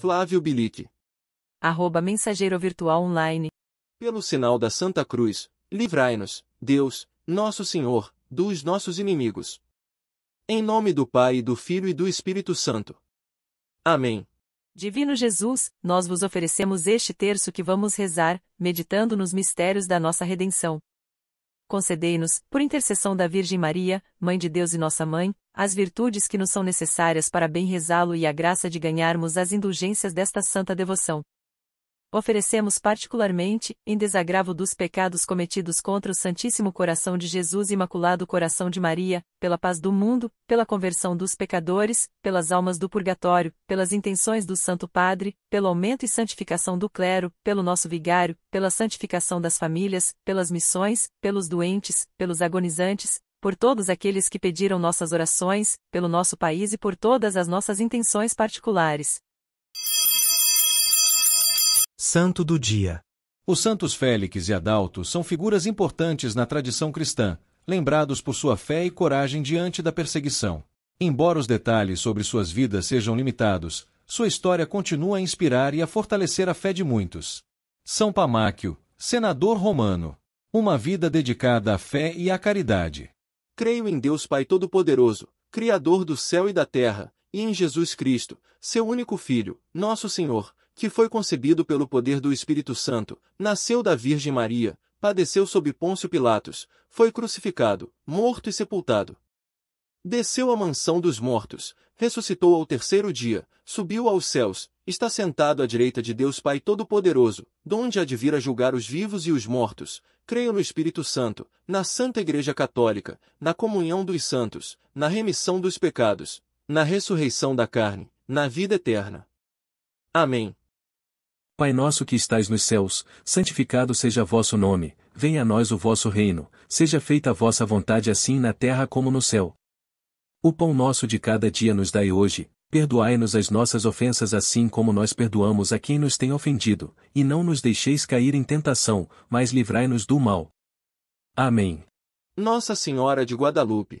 Flávio Bilic. Arroba Mensageiro Virtual Online. Pelo sinal da Santa Cruz, livrai-nos, Deus, nosso Senhor, dos nossos inimigos. Em nome do Pai e do Filho e do Espírito Santo. Amém. Divino Jesus, nós vos oferecemos este terço que vamos rezar, meditando nos mistérios da nossa redenção concedei-nos, por intercessão da Virgem Maria, Mãe de Deus e Nossa Mãe, as virtudes que nos são necessárias para bem rezá-lo e a graça de ganharmos as indulgências desta santa devoção. Oferecemos particularmente, em desagravo dos pecados cometidos contra o Santíssimo Coração de Jesus e Imaculado Coração de Maria, pela paz do mundo, pela conversão dos pecadores, pelas almas do purgatório, pelas intenções do Santo Padre, pelo aumento e santificação do clero, pelo nosso vigário, pela santificação das famílias, pelas missões, pelos doentes, pelos agonizantes, por todos aqueles que pediram nossas orações, pelo nosso país e por todas as nossas intenções particulares. Santo do Dia Os santos Félix e Adalto são figuras importantes na tradição cristã, lembrados por sua fé e coragem diante da perseguição. Embora os detalhes sobre suas vidas sejam limitados, sua história continua a inspirar e a fortalecer a fé de muitos. São Pamáquio, senador romano. Uma vida dedicada à fé e à caridade. Creio em Deus Pai Todo-Poderoso, Criador do céu e da terra, e em Jesus Cristo, seu único Filho, nosso Senhor, que foi concebido pelo poder do Espírito Santo, nasceu da Virgem Maria, padeceu sob Pôncio Pilatos, foi crucificado, morto e sepultado. Desceu à mansão dos mortos, ressuscitou ao terceiro dia, subiu aos céus, está sentado à direita de Deus Pai Todo-Poderoso, donde há de vir a julgar os vivos e os mortos. Creio no Espírito Santo, na Santa Igreja Católica, na comunhão dos santos, na remissão dos pecados, na ressurreição da carne, na vida eterna. Amém. Pai nosso que estais nos céus, santificado seja vosso nome, venha a nós o vosso reino, seja feita a vossa vontade assim na terra como no céu. O pão nosso de cada dia nos dai hoje, perdoai-nos as nossas ofensas assim como nós perdoamos a quem nos tem ofendido, e não nos deixeis cair em tentação, mas livrai-nos do mal. Amém. Nossa Senhora de Guadalupe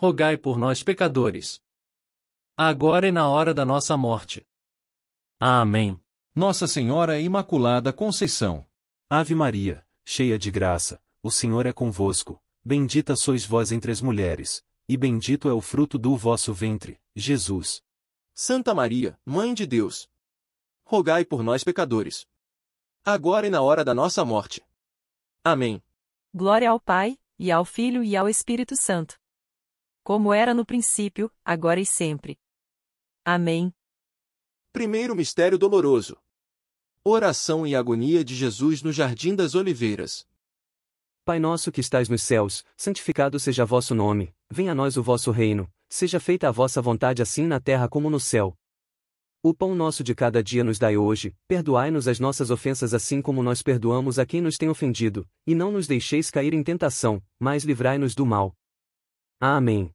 rogai por nós pecadores. Agora e na hora da nossa morte. Amém. Nossa Senhora Imaculada Conceição. Ave Maria, cheia de graça, o Senhor é convosco, bendita sois vós entre as mulheres, e bendito é o fruto do vosso ventre, Jesus. Santa Maria, Mãe de Deus, rogai por nós pecadores, agora e na hora da nossa morte. Amém. Glória ao Pai, e ao Filho e ao Espírito Santo como era no princípio, agora e sempre. Amém. Primeiro mistério doloroso. Oração e agonia de Jesus no Jardim das Oliveiras. Pai nosso que estais nos céus, santificado seja vosso nome, venha a nós o vosso reino, seja feita a vossa vontade assim na terra como no céu. O pão nosso de cada dia nos dai hoje, perdoai-nos as nossas ofensas assim como nós perdoamos a quem nos tem ofendido, e não nos deixeis cair em tentação, mas livrai-nos do mal. Amém.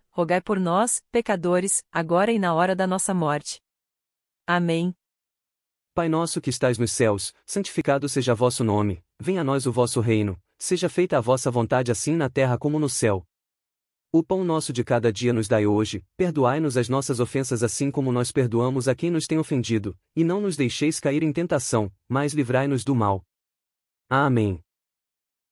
rogai por nós, pecadores, agora e na hora da nossa morte. Amém. Pai nosso que estais nos céus, santificado seja vosso nome, venha a nós o vosso reino, seja feita a vossa vontade assim na terra como no céu. O pão nosso de cada dia nos dai hoje, perdoai-nos as nossas ofensas assim como nós perdoamos a quem nos tem ofendido, e não nos deixeis cair em tentação, mas livrai-nos do mal. Amém.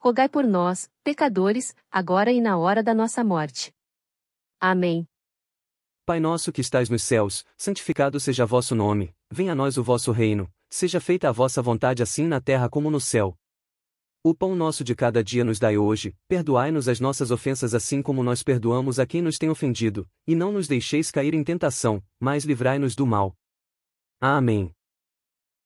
rogai por nós, pecadores, agora e na hora da nossa morte. Amém. Pai nosso que estais nos céus, santificado seja vosso nome, venha a nós o vosso reino, seja feita a vossa vontade assim na terra como no céu. O pão nosso de cada dia nos dai hoje, perdoai-nos as nossas ofensas assim como nós perdoamos a quem nos tem ofendido, e não nos deixeis cair em tentação, mas livrai-nos do mal. Amém.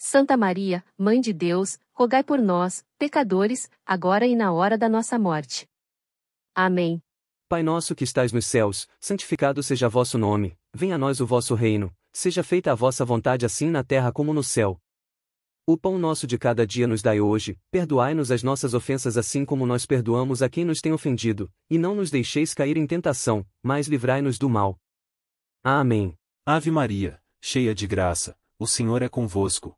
Santa Maria, Mãe de Deus, rogai por nós, pecadores, agora e na hora da nossa morte. Amém. Pai nosso que estais nos céus, santificado seja vosso nome, venha a nós o vosso reino, seja feita a vossa vontade assim na terra como no céu. O pão nosso de cada dia nos dai hoje, perdoai-nos as nossas ofensas assim como nós perdoamos a quem nos tem ofendido, e não nos deixeis cair em tentação, mas livrai-nos do mal. Amém. Ave Maria, cheia de graça, o Senhor é convosco,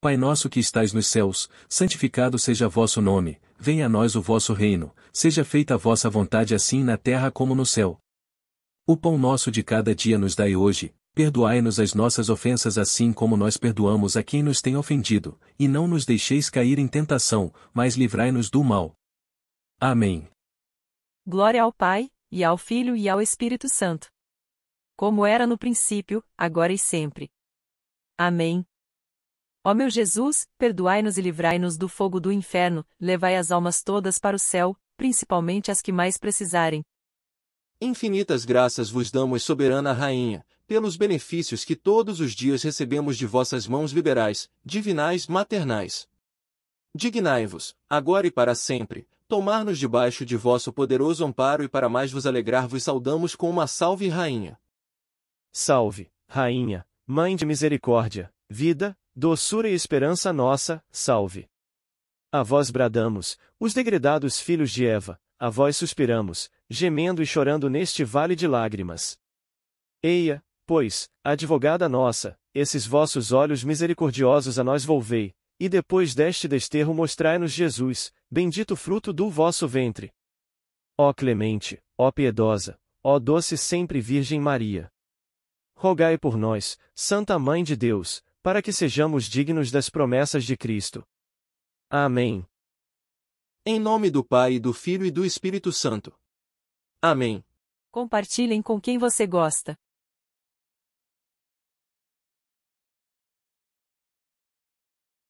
Pai nosso que estais nos céus, santificado seja vosso nome, venha a nós o vosso reino, seja feita a vossa vontade assim na terra como no céu. O pão nosso de cada dia nos dai hoje, perdoai-nos as nossas ofensas assim como nós perdoamos a quem nos tem ofendido, e não nos deixeis cair em tentação, mas livrai-nos do mal. Amém. Glória ao Pai, e ao Filho e ao Espírito Santo. Como era no princípio, agora e sempre. Amém. Ó meu Jesus, perdoai-nos e livrai-nos do fogo do inferno, levai as almas todas para o céu, principalmente as que mais precisarem. Infinitas graças vos damos, soberana rainha, pelos benefícios que todos os dias recebemos de vossas mãos liberais, divinais maternais. Dignai-vos, agora e para sempre, tomar-nos debaixo de vosso poderoso amparo e para mais vos alegrar vos saudamos com uma salve rainha. Salve, rainha, mãe de misericórdia, vida, doçura e esperança nossa, salve. A vós bradamos, os degredados filhos de Eva, a vós suspiramos, gemendo e chorando neste vale de lágrimas. Eia, pois, advogada nossa, esses vossos olhos misericordiosos a nós volvei, e depois deste desterro mostrai-nos Jesus, bendito fruto do vosso ventre. Ó clemente, ó piedosa, ó doce sempre Virgem Maria. Rogai por nós, Santa Mãe de Deus, para que sejamos dignos das promessas de Cristo. Amém. Em nome do Pai, do Filho e do Espírito Santo. Amém. Compartilhem com quem você gosta.